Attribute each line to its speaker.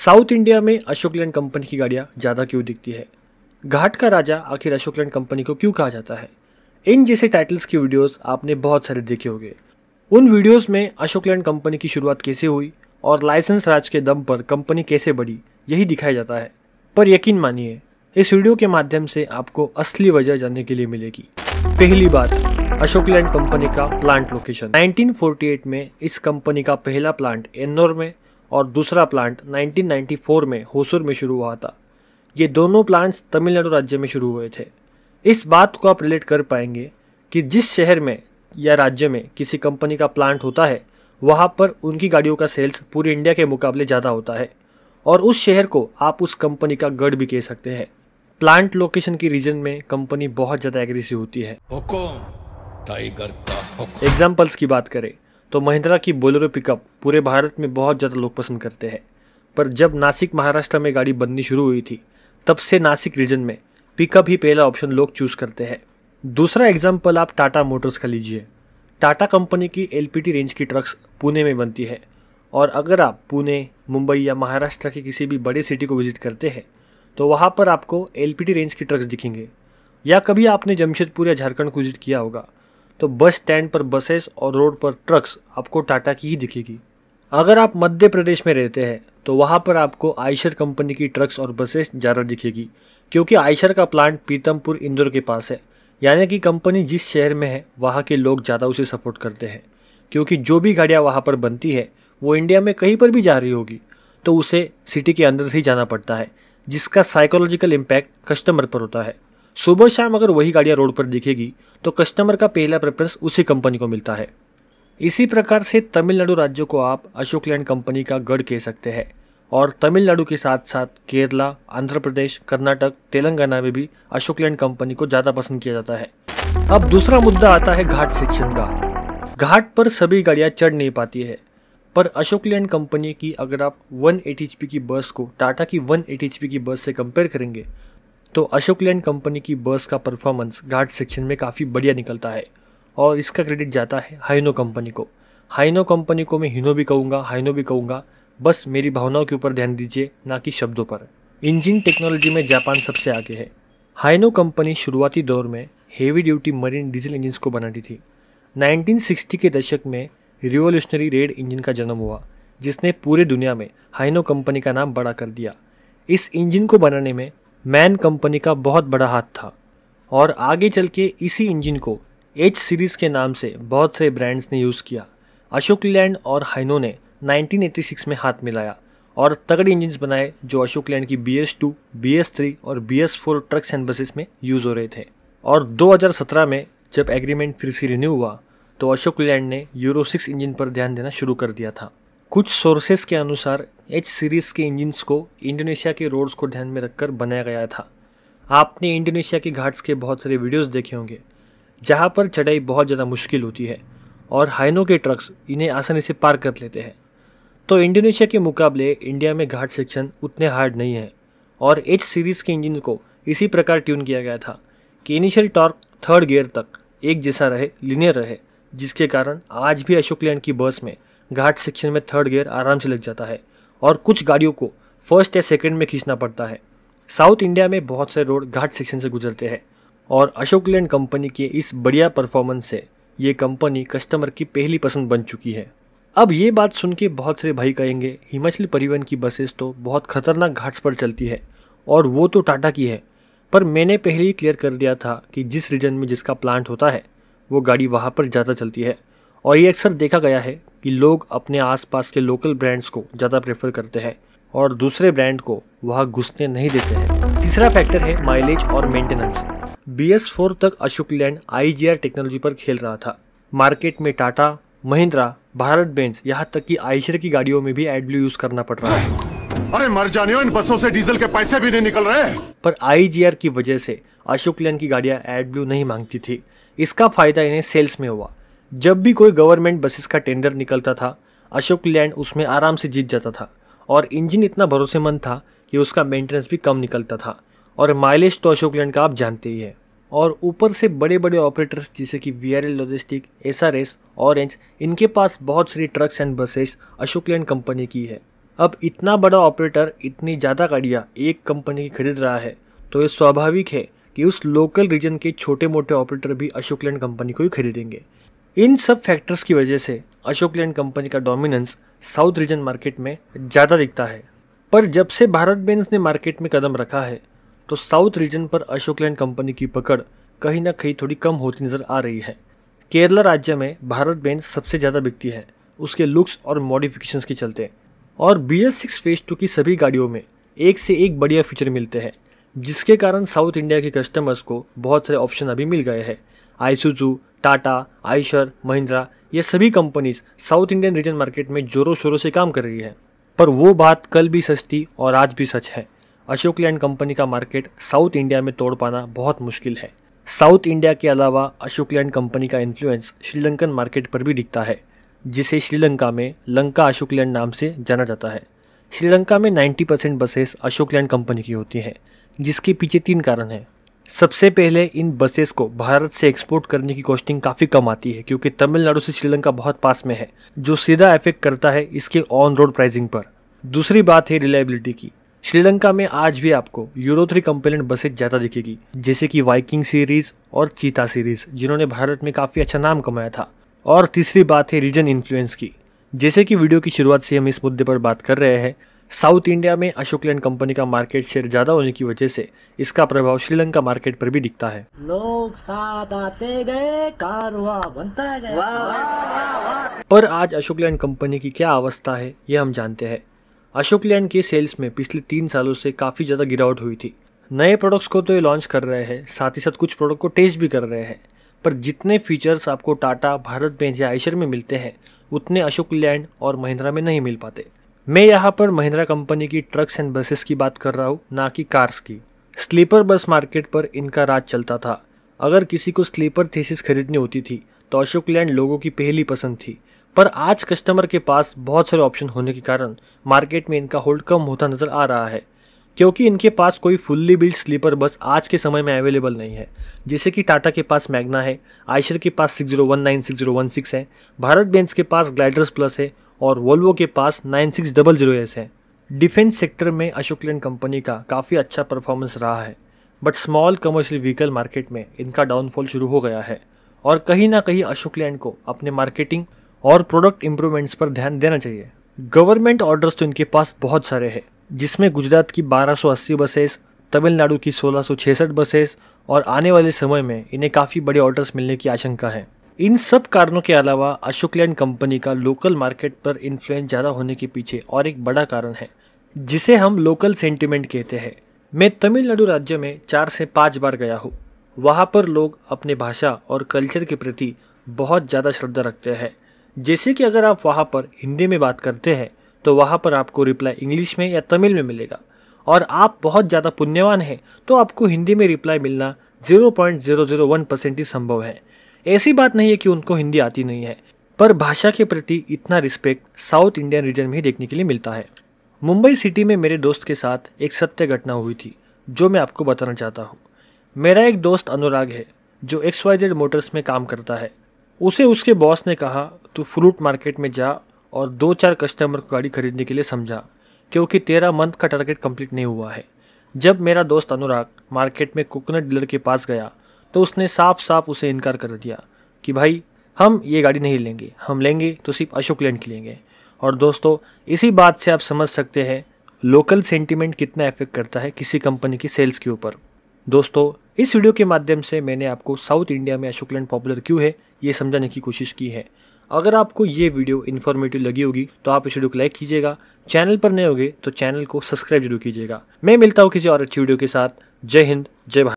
Speaker 1: South India में Ashok Leyland company की गाड़ियाँ ज़्यादा क्यों दिखती है घाट का राजा आखिर अशोक लैंड कंपनी को क्यों कहा जाता है इन जैसे टाइटल्स की वीडियोस आपने बहुत सारे देखे होंगे उन वीडियोस में अशोक लैंड कंपनी की शुरुआत कैसे हुई और लाइसेंस राज के दम पर कंपनी कैसे बढ़ी यही दिखाया जाता है पर यकीन मानिए इस वीडियो के माध्यम से आपको असली वजह जानने के लिए मिलेगी पहली बात अशोक लैंड कंपनी का प्लांट लोकेशन 1948 में इस कंपनी का पहला प्लांट एन्नोर में और दूसरा प्लांट 1994 में होसुर में शुरू हुआ था ये दोनों प्लांट्स तमिलनाडु राज्य में शुरू हुए थे इस बात को आप रिलेट कर पाएंगे कि जिस शहर में या राज्य में किसी कंपनी का प्लांट होता है वहाँ पर उनकी गाड़ियों का सेल्स पूरे इंडिया के मुकाबले ज़्यादा होता है और उस शहर को आप उस कंपनी का गढ़ भी कह सकते हैं प्लांट लोकेशन की रीजन में कंपनी बहुत ज़्यादा एग्रेसिव होती है एग्जाम्पल्स की बात करें तो महिंद्रा की बोलेरो पिकअप पूरे भारत में बहुत ज़्यादा लोग पसंद करते हैं पर जब नासिक महाराष्ट्र में गाड़ी बननी शुरू हुई थी तब से नासिक रीजन में पिकअप ही पहला ऑप्शन लोग चूज़ करते हैं दूसरा एग्जाम्पल आप टाटा मोटर्स का लीजिए टाटा कंपनी की एल रेंज की ट्रक्स पुणे में बनती है और अगर आप पुणे मुंबई या महाराष्ट्र के किसी भी बड़े सिटी को विजिट करते हैं तो वहाँ पर आपको एल रेंज की ट्रक्स दिखेंगे या कभी आपने जमशेदपुर या झारखंड को विजिट किया होगा तो बस स्टैंड पर बसेस और रोड पर ट्रक्स आपको टाटा की ही दिखेगी अगर आप मध्य प्रदेश में रहते हैं तो वहाँ पर आपको आयशर कंपनी की ट्रक्स और बसेस ज़्यादा दिखेगी क्योंकि आयशर का प्लांट पीतमपुर इंदौर के पास है यानी कि कंपनी जिस शहर में है वहाँ के लोग ज़्यादा उसे सपोर्ट करते हैं क्योंकि जो भी गाड़ियाँ वहाँ पर बनती है वो इंडिया में कहीं पर भी जा रही होगी तो उसे सिटी के अंदर से ही जाना पड़ता है जिसका साइकोलॉजिकल इम्पैक्ट कस्टमर पर होता है सुबह शाम अगर वही गाड़ियाँ रोड पर दिखेगी तो कस्टमर का पहला प्रेफरेंस उसी कंपनी को मिलता है इसी प्रकार से तमिलनाडु राज्य को आप अशोक लैंड कंपनी का गढ़ कह सकते हैं और तमिलनाडु के साथ साथ केरला आंध्र प्रदेश कर्नाटक तेलंगाना में भी अशोक लैंड कंपनी को ज़्यादा पसंद किया जाता है अब दूसरा मुद्दा आता है घाट सेक्शन का घाट पर सभी गाड़ियाँ चढ़ नहीं पाती है पर अशोक लैंड कंपनी की अगर आप वन एट की बस को टाटा की वन एट की बस से कंपेयर करेंगे तो अशोक लैंड कंपनी की बस का परफॉर्मेंस घाट सेक्शन में काफ़ी बढ़िया निकलता है और इसका क्रेडिट जाता है हाइनो कंपनी को हाइनो कंपनी को मैं हिनो भी कहूँगा हाइनो भी कहूँगा बस मेरी भावनाओं के ऊपर ध्यान दीजिए ना कि शब्दों पर इंजन टेक्नोलॉजी में जापान सबसे आगे है हाइनो कंपनी शुरुआती दौर में heavy duty marine diesel engine को बनाती थी 1960 के दशक में रिवोल्यूशनरी रेड इंजन का जन्म हुआ जिसने पूरे दुनिया में हाइनो कंपनी का नाम बड़ा कर दिया इस इंजन को बनाने में मैन कंपनी का बहुत बड़ा हाथ था और आगे चल के इसी इंजन को एच सीरीज़ के नाम से बहुत से ब्रांड्स ने यूज़ किया अशोक लैंड और हाइनो ने 1986 में हाथ मिलाया और तगड़े इंजिन बनाए जो अशोक लैंड की B S two B S three और B S four trucks and buses में यूज़ हो रहे थे और 2017 में जब एग्रीमेंट फिर से रिन्यू हुआ तो अशोक लैंड ने यूरो सिक्स इंजन पर ध्यान देना शुरू कर दिया था कुछ सोर्सेस के अनुसार एच सीरीज़ के इंजिन को इंडोनेशिया के रोड्स को ध्यान में रखकर बनाया गया था आपने इंडोनेशिया के घाट्स के बहुत सारे वीडियोस देखे होंगे जहाँ पर चढ़ाई बहुत ज़्यादा मुश्किल होती है और हाइनो के ट्रक्स इन्हें आसानी से पार कर लेते हैं तो इंडोनेशिया के मुकाबले इंडिया में घाट सेक्शन उतने हार्ड नहीं है और एच सीरीज़ के इंजिन को इसी प्रकार ट्यून किया गया था कि इनिशियल टॉर्क थर्ड गियर तक एक जैसा रहे लिनियर रहे जिसके कारण आज भी अशोक लैंड की बस में घाट सेक्शन में थर्ड गियर आराम से लग जाता है और कुछ गाड़ियों को फर्स्ट या सेकेंड में खींचना पड़ता है साउथ इंडिया में बहुत से रोड घाट सेक्शन से गुजरते हैं और अशोक लैंड कंपनी के इस बढ़िया परफॉर्मेंस से ये कंपनी कस्टमर की पहली पसंद बन चुकी है अब ये बात सुन के बहुत से भाई कहेंगे हिमाचल परिवहन की बसेस तो बहुत खतरनाक घाट्स पर चलती है और वो तो टाटा की है पर मैंने पहले ही क्लियर कर दिया था कि जिस रीजन में जिसका प्लांट होता है वो गाड़ी वहाँ पर ज़्यादा चलती है और ये अक्सर देखा गया है कि लोग अपने आसपास के लोकल ब्रांड्स को ज़्यादा प्रेफर करते हैं और दूसरे ब्रांड को वहाँ घुसने नहीं देते हैं तीसरा फैक्टर है माइलेज और मेंटेनेंस बी एस फोर तक Ashok Leyland I G R technology पर खेल रहा था मार्केट में टाटा महिंद्रा भारत बेंज यहाँ तक कि आइशर की गाड़ियों में भी एडब्ल्यू यूज करना पड़ रहा है अरे मर जाने इन बसों से डीजल के पैसे भी नहीं निकल रहे पर आर की वजह से अशोक लैंड की एड एडब्ल्यू नहीं मांगती थी इसका फायदा इन्हें सेल्स में हुआ जब भी कोई गवर्नमेंट बसेस का टेंडर निकलता था अशोक लैंड उसमें आराम से जीत जाता था और इंजन इतना भरोसेमंद था कि उसका मेंटेनेंस भी कम निकलता था और माइलेज तो अशोक लैंड का आप जानते ही है और ऊपर से बड़े बड़े ऑपरेटर्स जैसे कि V R L logistic S R S orange इनके पास बहुत सारी trucks and buses Ashok Leyland company की है अब इतना बड़ा ऑपरेटर इतनी ज़्यादा गाड़ियाँ एक कंपनी की खरीद रहा है तो ये स्वाभाविक है कि उस लोकल रीजन के छोटे मोटे ऑपरेटर भी अशोक लैंड कंपनी को ही खरीदेंगे इन सब फैक्टर्स की वजह से अशोक लैंड कंपनी का डोमिनेंस साउथ रीजन मार्केट में ज़्यादा दिखता है पर जब से भारत बेंस ने मार्केट में कदम रखा है तो साउथ रीजन पर अशोक लैंड कंपनी की पकड़ कहीं ना कहीं थोड़ी कम होती नज़र आ रही है केरला राज्य में भारत बेंस सबसे ज़्यादा बिकती है उसके लुक्स और मॉडिफिकेशन के चलते और B S six phase two की सभी गाड़ियों में एक से एक बढ़िया फीचर मिलते हैं जिसके कारण साउथ इंडिया के कस्टमर्स को बहुत सारे ऑप्शन अभी मिल गए हैं आईसुजू टाटा आयशर महिंद्रा ये सभी companies south Indian region market में जोरों शोरों से काम कर रही है पर वो बात कल भी सच थी और आज भी सच है अशोक लैंड कंपनी का मार्केट साउथ इंडिया में तोड़ पाना बहुत मुश्किल है साउथ इंडिया के अलावा अशोक लैंड कंपनी का इन्फ्लुएंस श्रीलंकन मार्केट पर भी दिखता है जिसे श्रीलंका में लंका अशोक लैंड नाम से जाना जाता है श्रीलंका में 90 percent buses Ashok Leyland company की होती हैं जिसके पीछे तीन कारण हैं सबसे पहले इन बसेस को भारत से एक्सपोर्ट करने की कॉस्टिंग काफ़ी कम आती है क्योंकि तमिलनाडु से श्रीलंका बहुत पास में है जो सीधा इफेक्ट करता है इसके ऑन रोड प्राइसिंग पर दूसरी बात है रिलायबिलिटी की श्रीलंका में आज भी आपको यूरो थ्री कंपेलेंट बसेज ज़्यादा दिखेगी जैसे कि वाइकिंग सीरीज और चीता सीरीज जिन्होंने भारत में काफ़ी अच्छा नाम कमाया था और तीसरी बात है रीजन इन्फ्लुएंस की जैसे कि वीडियो की शुरुआत से हम इस मुद्दे पर बात कर रहे हैं साउथ इंडिया में अशोक लैंड कंपनी का मार्केट शेयर ज़्यादा होने की वजह से इसका प्रभाव श्रीलंका मार्केट पर भी दिखता है लोग साथ आते गए कारवा बनता गया। वाह वाह पर आज अशोक लैंड कंपनी की क्या अवस्था है ये हम जानते हैं अशोक लैंड के सेल्स में पिछले तीन सालों से काफ़ी ज़्यादा गिरावट हुई थी नए प्रोडक्ट्स को तो ये लॉन्च कर रहे हैं साथ ही साथ कुछ प्रोडक्ट को टेस्ट भी कर रहे हैं पर जितने फीचर्स आपको टाटा भारत बेंज या आइशर में मिलते हैं उतने अशोक लैंड और महिंद्रा में नहीं मिल पाते मैं यहाँ पर महिंद्रा कंपनी की ट्रक्स एंड बसेस की बात कर रहा हूँ ना कि कार्स की स्लीपर बस मार्केट पर इनका राज चलता था अगर किसी को स्लीपर थीसिस खरीदनी होती थी तो अशोक लैंड लोगों की पहली पसंद थी पर आज कस्टमर के पास बहुत सारे ऑप्शन होने के कारण मार्केट में इनका होल्ड कम होता नजर आ रहा है क्योंकि इनके पास कोई फुल्ली बिल्ड स्लीपर बस आज के समय में अवेलेबल नहीं है जैसे कि टाटा के पास मैग्ना है आयशर के पास वन सिक्स है भारत बेंस के पास ग्लाइडर्स प्लस है और वोल्वो के पास nine six double zero S है डिफेंस सेक्टर में अशोक लेन कंपनी का काफ़ी अच्छा परफॉर्मेंस रहा है but small commercial vehicle market में इनका डाउनफॉल शुरू हो गया है और कहीं ना कहीं अशोक लैंड को अपने मार्केटिंग और प्रोडक्ट इम्प्रूवमेंट्स पर ध्यान देना चाहिए गवर्नमेंट ऑर्डर्स तो इनके पास बहुत सारे हैं जिसमें गुजरात की 1280 बसेस तमिलनाडु की 1666 बसेस और आने वाले समय में इन्हें काफ़ी बड़े ऑर्डर्स मिलने की आशंका है इन सब कारणों के अलावा अशोक लैंड कंपनी का लोकल मार्केट पर इन्फ्लुएंस ज़्यादा होने के पीछे और एक बड़ा कारण है जिसे हम लोकल सेंटिमेंट कहते हैं मैं तमिलनाडु राज्य में चार से पाँच बार गया हूँ वहाँ पर लोग अपने भाषा और कल्चर के प्रति बहुत ज़्यादा श्रद्धा रखते हैं जैसे कि अगर आप वहाँ पर हिंदी में बात करते हैं तो वहाँ पर आपको रिप्लाई इंग्लिश में या तमिल में मिलेगा और आप बहुत ज़्यादा पुण्यवान हैं तो आपको हिंदी में रिप्लाई मिलना 0.001 परसेंट ही संभव है ऐसी बात नहीं है कि उनको हिंदी आती नहीं है पर भाषा के प्रति इतना रिस्पेक्ट साउथ इंडियन रीजन में ही देखने के लिए मिलता है मुंबई सिटी में मेरे दोस्त के साथ एक सत्य घटना हुई थी जो मैं आपको बताना चाहता हूँ मेरा एक दोस्त अनुराग है जो एक्स वाई जेड मोटर्स में काम करता है उसे उसके बॉस ने कहा तू फ्रूट मार्केट में जा और दो चार कस्टमर को गाड़ी खरीदने के लिए समझा क्योंकि तेरह मंथ का टारगेट कंप्लीट नहीं हुआ है जब मेरा दोस्त अनुराग मार्केट में कोकोनट डीलर के पास गया तो उसने साफ साफ उसे इनकार कर दिया कि भाई हम ये गाड़ी नहीं लेंगे हम लेंगे तो सिर्फ अशोक लैंड की लेंगे और दोस्तों इसी बात से आप समझ सकते हैं लोकल सेंटिमेंट कितना इफेक्ट करता है किसी कंपनी की सेल्स के ऊपर दोस्तों इस वीडियो के माध्यम से मैंने आपको साउथ इंडिया में अशोक लैंड पॉपुलर क्यों है ये समझाने की कोशिश की है अगर आपको ये वीडियो इन्फॉर्मेटिव लगी होगी तो आप इस वीडियो को लाइक कीजिएगा चैनल पर नए होगे तो चैनल को सब्सक्राइब जरूर कीजिएगा मैं मिलता हूँ किसी और अच्छी वीडियो के साथ जय हिंद जय भारत